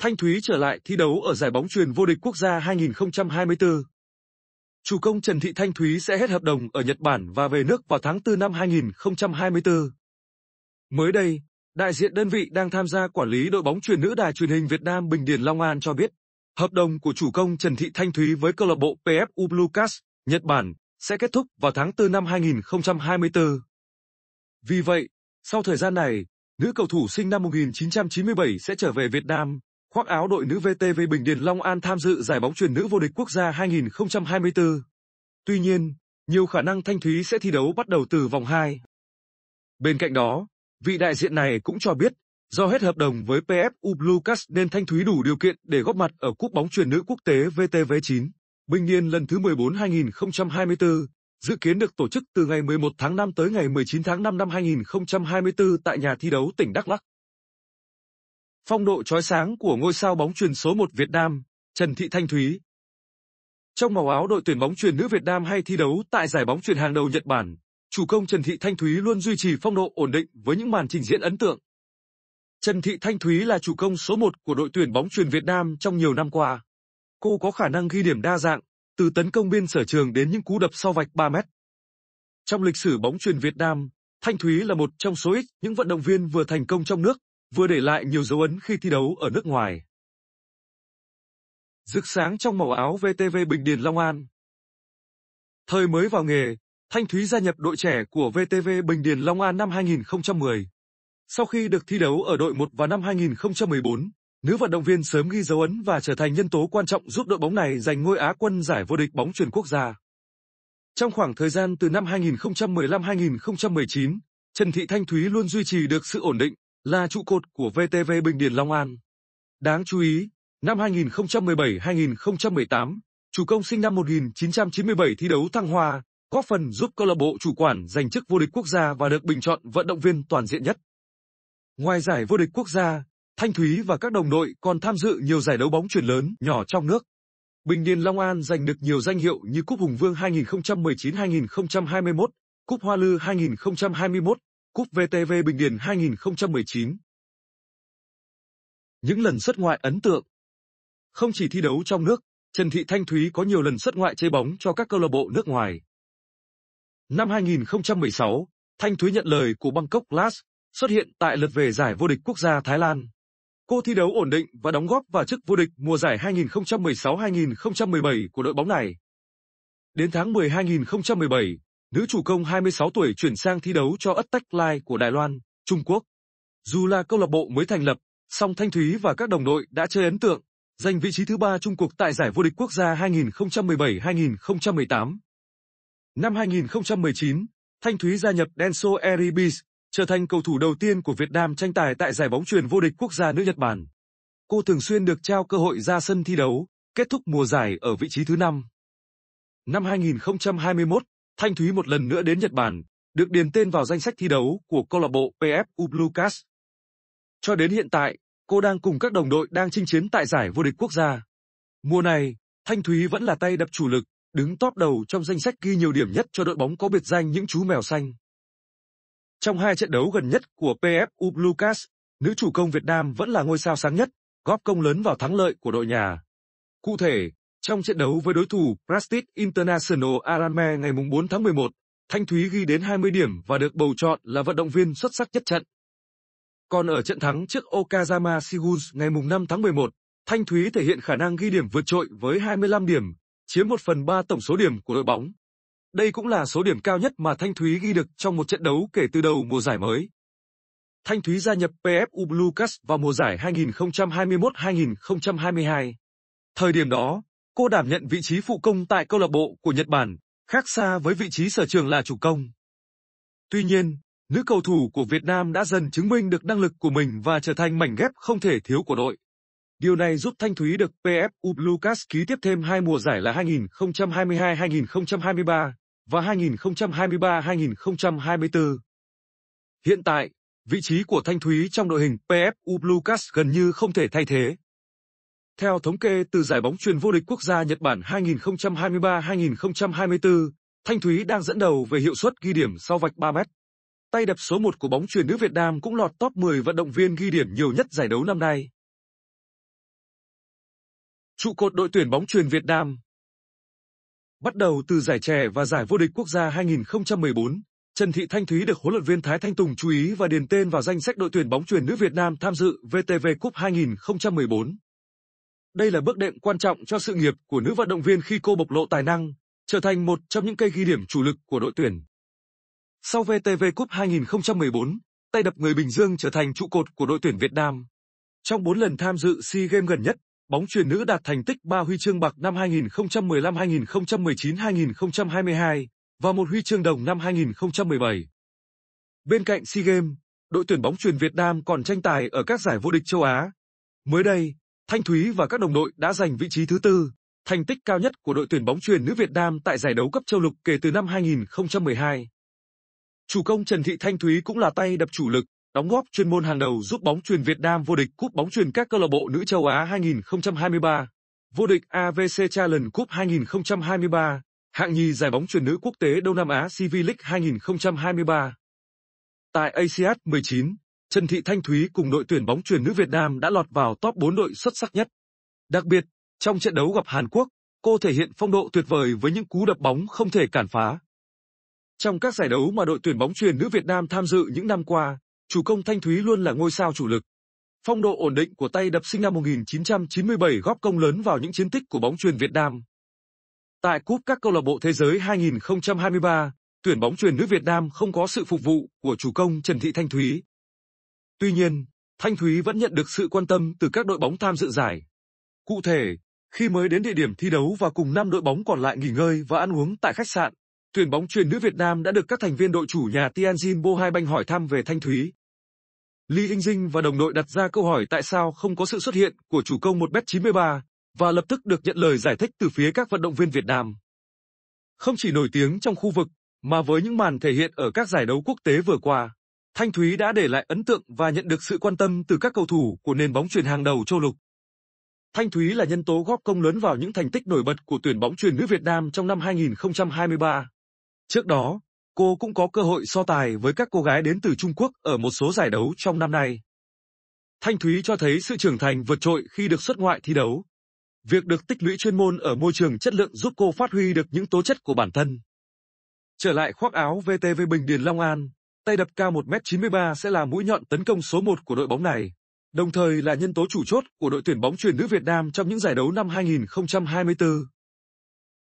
Thanh Thúy trở lại thi đấu ở giải bóng truyền vô địch quốc gia 2024. Chủ công Trần Thị Thanh Thúy sẽ hết hợp đồng ở Nhật Bản và về nước vào tháng 4 năm 2024. Mới đây, đại diện đơn vị đang tham gia quản lý đội bóng truyền nữ đài truyền hình Việt Nam Bình Điền Long An cho biết, hợp đồng của chủ công Trần Thị Thanh Thúy với câu lạc bộ PFU Blue Cats, Nhật Bản sẽ kết thúc vào tháng 4 năm 2024. Vì vậy, sau thời gian này, nữ cầu thủ sinh năm 1997 sẽ trở về Việt Nam, khoác áo đội nữ VTV Bình Điền Long An tham dự giải bóng truyền nữ vô địch quốc gia 2024. Tuy nhiên, nhiều khả năng Thanh Thúy sẽ thi đấu bắt đầu từ vòng 2. Bên cạnh đó, vị đại diện này cũng cho biết, do hết hợp đồng với PFU Bluecast nên Thanh Thúy đủ điều kiện để góp mặt ở Cúp bóng truyền nữ quốc tế VTV9, Bình niên lần thứ 14 2024 dự kiến được tổ chức từ ngày 11 tháng 5 tới ngày 19 tháng 5 năm 2024 tại nhà thi đấu tỉnh Đắk Lắk. Phong độ trói sáng của ngôi sao bóng truyền số 1 Việt Nam, Trần Thị Thanh Thúy. Trong màu áo đội tuyển bóng truyền nữ Việt Nam hay thi đấu tại giải bóng truyền hàng đầu Nhật Bản, chủ công Trần Thị Thanh Thúy luôn duy trì phong độ ổn định với những màn trình diễn ấn tượng. Trần Thị Thanh Thúy là chủ công số 1 của đội tuyển bóng truyền Việt Nam trong nhiều năm qua. Cô có khả năng ghi điểm đa dạng, từ tấn công biên sở trường đến những cú đập sau vạch 3 mét. Trong lịch sử bóng truyền Việt Nam, Thanh Thúy là một trong số ít những vận động viên vừa thành công trong nước, vừa để lại nhiều dấu ấn khi thi đấu ở nước ngoài. Rực sáng trong màu áo VTV Bình Điền Long An. Thời mới vào nghề, Thanh Thúy gia nhập đội trẻ của VTV Bình Điền Long An năm 2010. Sau khi được thi đấu ở đội 1 vào năm 2014, nữ vận động viên sớm ghi dấu ấn và trở thành nhân tố quan trọng giúp đội bóng này giành ngôi Á quân giải vô địch bóng truyền quốc gia. Trong khoảng thời gian từ năm 2015-2019, Trần Thị Thanh Thúy luôn duy trì được sự ổn định, là trụ cột của VTV Bình Điền Long An. Đáng chú ý, năm 2017-2018, chủ công sinh năm 1997 thi đấu thăng hoa, góp phần giúp câu lạc bộ chủ quản giành chức vô địch quốc gia và được bình chọn vận động viên toàn diện nhất. Ngoài giải vô địch quốc gia, Thanh Thúy và các đồng đội còn tham dự nhiều giải đấu bóng chuyền lớn, nhỏ trong nước. Bình Điền Long An giành được nhiều danh hiệu như Cúp Hùng Vương 2019-2021, Cúp Hoa Lư 2021, Cúp VTV Bình Điền 2019. Những lần xuất ngoại ấn tượng Không chỉ thi đấu trong nước, Trần Thị Thanh Thúy có nhiều lần xuất ngoại chơi bóng cho các câu lạc bộ nước ngoài. Năm 2016, Thanh Thúy nhận lời của Bangkok Glass, xuất hiện tại lượt về giải vô địch quốc gia Thái Lan. Cô thi đấu ổn định và đóng góp vào chức vô địch mùa giải 2016-2017 của đội bóng này. Đến tháng 10 2017, nữ chủ công 26 tuổi chuyển sang thi đấu cho Attach Lai của Đài Loan, Trung Quốc. Dù là câu lạc bộ mới thành lập, song Thanh Thúy và các đồng đội đã chơi ấn tượng, giành vị trí thứ ba chung cuộc tại giải vô địch quốc gia 2017-2018. Năm 2019, Thanh Thúy gia nhập Denso Eribis, trở thành cầu thủ đầu tiên của Việt Nam tranh tài tại giải bóng truyền vô địch quốc gia nước Nhật Bản. Cô thường xuyên được trao cơ hội ra sân thi đấu, kết thúc mùa giải ở vị trí thứ 5. Năm 2021, Thanh Thúy một lần nữa đến Nhật Bản, được điền tên vào danh sách thi đấu của câu lạc bộ PF Blue Cho đến hiện tại, cô đang cùng các đồng đội đang chinh chiến tại giải vô địch quốc gia. Mùa này, Thanh Thúy vẫn là tay đập chủ lực, đứng top đầu trong danh sách ghi nhiều điểm nhất cho đội bóng có biệt danh những chú mèo xanh. Trong hai trận đấu gần nhất của PFU Lucas, nữ chủ công Việt Nam vẫn là ngôi sao sáng nhất, góp công lớn vào thắng lợi của đội nhà. Cụ thể, trong trận đấu với đối thủ Prestige International Arame ngày 4 tháng 11, Thanh Thúy ghi đến 20 điểm và được bầu chọn là vận động viên xuất sắc nhất trận. Còn ở trận thắng trước Okazama Siguns ngày 5 tháng 11, Thanh Thúy thể hiện khả năng ghi điểm vượt trội với 25 điểm, chiếm 1 phần 3 tổng số điểm của đội bóng. Đây cũng là số điểm cao nhất mà Thanh Thúy ghi được trong một trận đấu kể từ đầu mùa giải mới. Thanh Thúy gia nhập PFU Bluecats vào mùa giải 2021-2022. Thời điểm đó, cô đảm nhận vị trí phụ công tại câu lạc bộ của Nhật Bản, khác xa với vị trí sở trường là chủ công. Tuy nhiên, nữ cầu thủ của Việt Nam đã dần chứng minh được năng lực của mình và trở thành mảnh ghép không thể thiếu của đội. Điều này giúp Thanh Thúy được PFU Lucas ký tiếp thêm hai mùa giải là 2022-2023 và 2023-2024. Hiện tại, vị trí của Thanh Thúy trong đội hình PFU Lucas gần như không thể thay thế. Theo thống kê từ giải bóng truyền vô địch quốc gia Nhật Bản 2023-2024, Thanh Thúy đang dẫn đầu về hiệu suất ghi điểm sau vạch 3 mét. Tay đập số 1 của bóng truyền nữ Việt Nam cũng lọt top 10 vận động viên ghi điểm nhiều nhất giải đấu năm nay trụ cột đội tuyển bóng truyền Việt Nam. Bắt đầu từ giải trẻ và giải vô địch quốc gia 2014, Trần Thị Thanh Thúy được huấn luyện viên Thái Thanh Tùng chú ý và điền tên vào danh sách đội tuyển bóng truyền nữ Việt Nam tham dự VTV Cup 2014. Đây là bước đệm quan trọng cho sự nghiệp của nữ vận động viên khi cô bộc lộ tài năng, trở thành một trong những cây ghi điểm chủ lực của đội tuyển. Sau VTV Cup 2014, tay đập người Bình Dương trở thành trụ cột của đội tuyển Việt Nam. Trong 4 lần tham dự SEA Games gần nhất, Bóng truyền nữ đạt thành tích 3 huy chương bạc năm 2015, 2019, 2022 và một huy chương đồng năm 2017. Bên cạnh SEA Games, đội tuyển bóng truyền Việt Nam còn tranh tài ở các giải vô địch châu Á. Mới đây, Thanh Thúy và các đồng đội đã giành vị trí thứ tư, thành tích cao nhất của đội tuyển bóng truyền nữ Việt Nam tại giải đấu cấp châu lục kể từ năm 2012. Chủ công Trần Thị Thanh Thúy cũng là tay đập chủ lực đóng góp chuyên môn hàng đầu giúp bóng truyền Việt Nam vô địch Cúp bóng truyền các câu lạc bộ nữ châu Á 2023, vô địch AVC Challenge Cup 2023, hạng nhì giải bóng truyền nữ quốc tế Đông Nam Á CV League 2023. Tại ASEAN 19, Trần Thị Thanh Thúy cùng đội tuyển bóng truyền nữ Việt Nam đã lọt vào top 4 đội xuất sắc nhất. Đặc biệt, trong trận đấu gặp Hàn Quốc, cô thể hiện phong độ tuyệt vời với những cú đập bóng không thể cản phá. Trong các giải đấu mà đội tuyển bóng truyền nữ Việt Nam tham dự những năm qua, chủ công Thanh Thúy luôn là ngôi sao chủ lực. Phong độ ổn định của tay đập sinh năm 1997 góp công lớn vào những chiến tích của bóng truyền Việt Nam. Tại Cúp các câu lạc bộ thế giới 2023, tuyển bóng truyền nữ Việt Nam không có sự phục vụ của chủ công Trần Thị Thanh Thúy. Tuy nhiên, Thanh Thúy vẫn nhận được sự quan tâm từ các đội bóng tham dự giải. Cụ thể, khi mới đến địa điểm thi đấu và cùng 5 đội bóng còn lại nghỉ ngơi và ăn uống tại khách sạn, tuyển bóng truyền nữ Việt Nam đã được các thành viên đội chủ nhà Tianjin Bohai Banh hỏi thăm về Thanh Thúy. Lý Inh Dinh và đồng đội đặt ra câu hỏi tại sao không có sự xuất hiện của chủ công 1m93 và lập tức được nhận lời giải thích từ phía các vận động viên Việt Nam. Không chỉ nổi tiếng trong khu vực, mà với những màn thể hiện ở các giải đấu quốc tế vừa qua, Thanh Thúy đã để lại ấn tượng và nhận được sự quan tâm từ các cầu thủ của nền bóng truyền hàng đầu châu lục. Thanh Thúy là nhân tố góp công lớn vào những thành tích nổi bật của tuyển bóng truyền nữ Việt Nam trong năm 2023. Trước đó, cô cũng có cơ hội so tài với các cô gái đến từ Trung Quốc ở một số giải đấu trong năm nay. Thanh Thúy cho thấy sự trưởng thành vượt trội khi được xuất ngoại thi đấu. Việc được tích lũy chuyên môn ở môi trường chất lượng giúp cô phát huy được những tố chất của bản thân. Trở lại khoác áo VTV Bình Điền Long An, tay đập cao 1m93 sẽ là mũi nhọn tấn công số 1 của đội bóng này, đồng thời là nhân tố chủ chốt của đội tuyển bóng truyền nữ Việt Nam trong những giải đấu năm 2024.